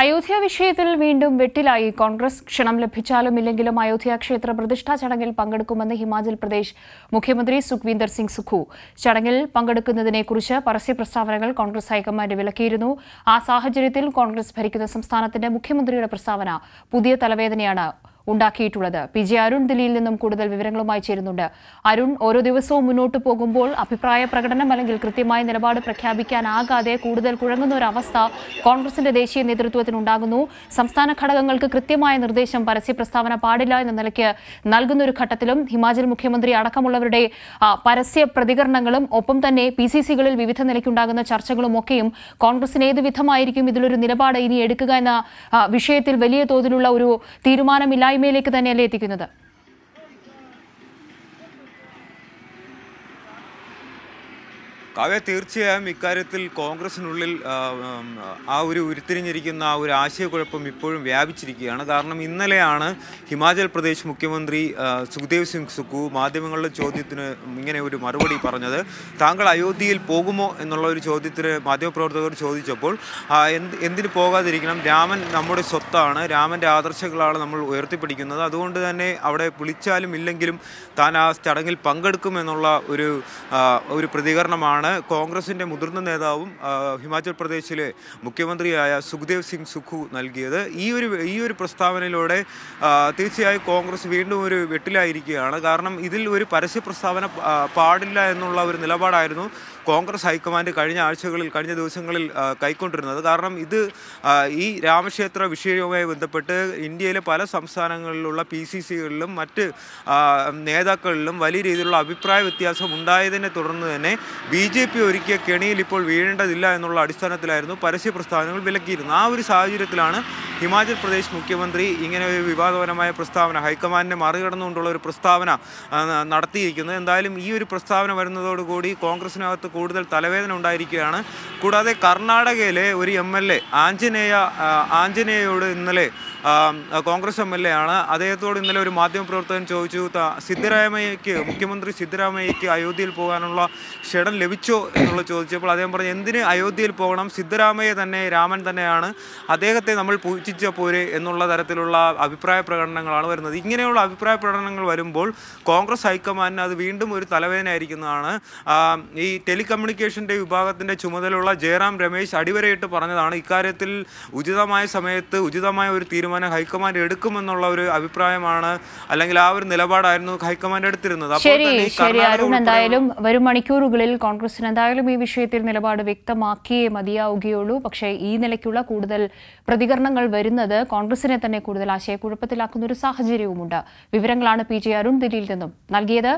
അയോധ്യ വിഷയത്തിൽ വീണ്ടും വെട്ടിലായി കോൺഗ്രസ് ക്ഷണം ലഭിച്ചാലും ഇല്ലെങ്കിലും അയോധ്യ ക്ഷേത്ര പ്രതിഷ്ഠാ ചടങ്ങിൽ പങ്കെടുക്കുമെന്ന് ഹിമാചൽ പ്രദേശ് മുഖ്യമന്ത്രി സുഖ്വീന്ദർ സിംഗ് സുഖു ചടങ്ങിൽ പങ്കെടുക്കുന്നതിനെക്കുറിച്ച് പരസ്യ പ്രസ്താവനകൾ കോൺഗ്രസ് ഹൈക്കമാൻഡ് വിലക്കിയിരുന്നു ആ സാഹചര്യത്തിൽ കോൺഗ്രസ് ഭരിക്കുന്ന സംസ്ഥാനത്തിന്റെ മുഖ്യമന്ത്രിയുടെ പ്രസ്താവന പുതിയ തലവേദനയാണ് ഉണ്ടാക്കിയിട്ടുള്ളത് പി ജെ അരുൺ ദില്ലിയിൽ നിന്നും കൂടുതൽ വിവരങ്ങളുമായി ചേരുന്നുണ്ട് അരുൺ ഓരോ ദിവസവും മുന്നോട്ട് പോകുമ്പോൾ അഭിപ്രായ പ്രകടനം അല്ലെങ്കിൽ കൃത്യമായ നിലപാട് പ്രഖ്യാപിക്കാനാകാതെ കൂടുതൽ കുഴങ്ങുന്ന ഒരു അവസ്ഥ കോൺഗ്രസിന്റെ ദേശീയ നേതൃത്വത്തിനുണ്ടാകുന്നു സംസ്ഥാന ഘടകങ്ങൾക്ക് കൃത്യമായ നിർദ്ദേശം പരസ്യ പ്രസ്താവന പാടില്ല എന്ന നിലയ്ക്ക് നൽകുന്ന ഒരു ഘട്ടത്തിലും ഹിമാചൽ മുഖ്യമന്ത്രി അടക്കമുള്ളവരുടെ പരസ്യ പ്രതികരണങ്ങളും ഒപ്പം തന്നെ പി സി സികളിൽ വിവിധ നിലയ്ക്കുണ്ടാകുന്ന ചർച്ചകളും ഒക്കെയും കോൺഗ്രസിന് ഏത് വിധമായിരിക്കും ഇതിലൊരു നിലപാട് ഇനി എടുക്കുക എന്ന വിഷയത്തിൽ വലിയ തോതിലുള്ള ഒരു തീരുമാനമില്ല കൂട്ടായ്മയിലേക്ക് തന്നെയല്ലേ എത്തിക്കുന്നത് കാവ്യ തീർച്ചയായും ഇക്കാര്യത്തിൽ കോൺഗ്രസിനുള്ളിൽ ആ ഒരു ഉരുത്തിരിഞ്ഞിരിക്കുന്ന ആ ഒരു ആശയക്കുഴപ്പം ഇപ്പോഴും വ്യാപിച്ചിരിക്കുകയാണ് കാരണം ഇന്നലെയാണ് ഹിമാചൽ പ്രദേശ് മുഖ്യമന്ത്രി സുഖദേവ് സിംഗ് സുക്കു മാധ്യമങ്ങളുടെ ചോദ്യത്തിന് ഇങ്ങനെ ഒരു മറുപടി പറഞ്ഞത് താങ്കൾ അയോധ്യയിൽ പോകുമോ എന്നുള്ള ഒരു ചോദ്യത്തിന് മാധ്യമപ്രവർത്തകർ ചോദിച്ചപ്പോൾ എന്ത് എന്തിനു പോകാതിരിക്കണം രാമൻ നമ്മുടെ സ്വത്താണ് രാമൻ്റെ ആദർശങ്ങളാണ് നമ്മൾ ഉയർത്തിപ്പിടിക്കുന്നത് അതുകൊണ്ട് തന്നെ അവിടെ വിളിച്ചാലും ഇല്ലെങ്കിലും താൻ ആ ചടങ്ങിൽ പങ്കെടുക്കുമെന്നുള്ള ഒരു ഒരു പ്രതികരണമാണ് ആണ് കോൺഗ്രസിൻ്റെ മുതിർന്ന നേതാവും ഹിമാചൽ പ്രദേശിലെ മുഖ്യമന്ത്രിയായ സുഖ്ദേവ് സിംഗ് സുഖു നൽകിയത് ഈ ഒരു ഈ ഒരു പ്രസ്താവനയിലൂടെ തീർച്ചയായും കോൺഗ്രസ് വീണ്ടും ഒരു വെട്ടിലായിരിക്കുകയാണ് കാരണം ഇതിൽ ഒരു പരസ്യ പ്രസ്താവന പാടില്ല എന്നുള്ള ഒരു നിലപാടായിരുന്നു കോൺഗ്രസ് ഹൈക്കമാൻഡ് കഴിഞ്ഞ ആഴ്ചകളിൽ കഴിഞ്ഞ ദിവസങ്ങളിൽ കൈക്കൊണ്ടിരുന്നത് കാരണം ഇത് ഈ രാമക്ഷേത്ര വിഷയവുമായി ബന്ധപ്പെട്ട് ഇന്ത്യയിലെ പല സംസ്ഥാനങ്ങളിലുള്ള പി സി സികളിലും മറ്റ് നേതാക്കളിലും വലിയ രീതിയിലുള്ള അഭിപ്രായ വ്യത്യാസം ഉണ്ടായതിനെ തുടർന്ന് തന്നെ ബി ജെ പി ഒരിക്കൽ കെണിയിൽ ഇപ്പോൾ വീഴേണ്ടതില്ല എന്നുള്ള അടിസ്ഥാനത്തിലായിരുന്നു പരസ്യ പ്രസ്താവനകൾ വിലക്കിയിരുന്നത് ആ ഒരു സാഹചര്യത്തിലാണ് ഹിമാചൽ പ്രദേശ് മുഖ്യമന്ത്രി ഇങ്ങനെ ഒരു വിവാദപരമായ പ്രസ്താവന ഹൈക്കമാൻഡിനെ മറികടന്നുകൊണ്ടുള്ള ഒരു പ്രസ്താവന നടത്തിയിരിക്കുന്നത് എന്തായാലും ഈ ഒരു പ്രസ്താവന വരുന്നതോടുകൂടി കോൺഗ്രസിനകത്ത് കൂടുതൽ തലവേദന ഉണ്ടായിരിക്കുകയാണ് കൂടാതെ കർണാടകയിലെ ഒരു എം എൽ എ ആഞ്ജനേയ ആഞ്ജനേയയോട് ഇന്നലെ കോൺഗ്രസ് എം എൽ എ ആണ് അദ്ദേഹത്തോട് ഇന്നലെ ഒരു മാധ്യമപ്രവർത്തകൻ ചോദിച്ചു സിദ്ധരാമയ്യക്ക് മുഖ്യമന്ത്രി സിദ്ധരാമയ്യക്ക് അയോധ്യയിൽ പോകാനുള്ള ക്ഷണം ലഭിച്ചോ എന്നുള്ള ചോദിച്ചപ്പോൾ അദ്ദേഹം പറഞ്ഞു എന്തിന് അയോധ്യയിൽ പോകണം സിദ്ധരാമയ്യ തന്നെ രാമൻ തന്നെയാണ് അദ്ദേഹത്തെ നമ്മൾ പൂജി വിമർശിച്ച പോരെ എന്നുള്ള തരത്തിലുള്ള അഭിപ്രായ പ്രകടനങ്ങളാണ് വരുന്നത് ഇങ്ങനെയുള്ള അഭിപ്രായ പ്രകടനങ്ങൾ വരുമ്പോൾ കോൺഗ്രസ് ഹൈക്കമാൻഡിന് അത് വീണ്ടും ഒരു തലവേദനയായിരിക്കുന്നതാണ് ഈ ടെലികമ്മ്യൂണിക്കേഷൻ്റെ വിഭാഗത്തിൻ്റെ ചുമതലയുള്ള ജയറാം രമേശ് അടിവരയിട്ട് പറഞ്ഞതാണ് ഇക്കാര്യത്തിൽ ഉചിതമായ സമയത്ത് ഉചിതമായ ഒരു തീരുമാനം ഹൈക്കമാൻഡ് എടുക്കുമെന്നുള്ള ഒരു അഭിപ്രായമാണ് അല്ലെങ്കിൽ ആ ഒരു നിലപാടായിരുന്നു ഹൈക്കമാൻഡ് എടുത്തിരുന്നത് എന്തായാലും വരും മണിക്കൂറുകളിൽ കോൺഗ്രസിന് എന്തായാലും ഈ വിഷയത്തിൽ നിലപാട് വ്യക്തമാക്കിയേ മതിയാവുകയുള്ളൂ പക്ഷേ ഈ നിലയ്ക്കുള്ള കൂടുതൽ പ്രതികരണങ്ങൾ വരുന്നത് കോൺഗ്രസിനെ തന്നെ കൂടുതൽ ആശയക്കുഴപ്പത്തിലാക്കുന്ന ഒരു സാഹചര്യവുമുണ്ട് വിവരങ്ങളാണ് പി ജെ അരുൺ ദില്ലിയിൽ നിന്നും നൽകിയത്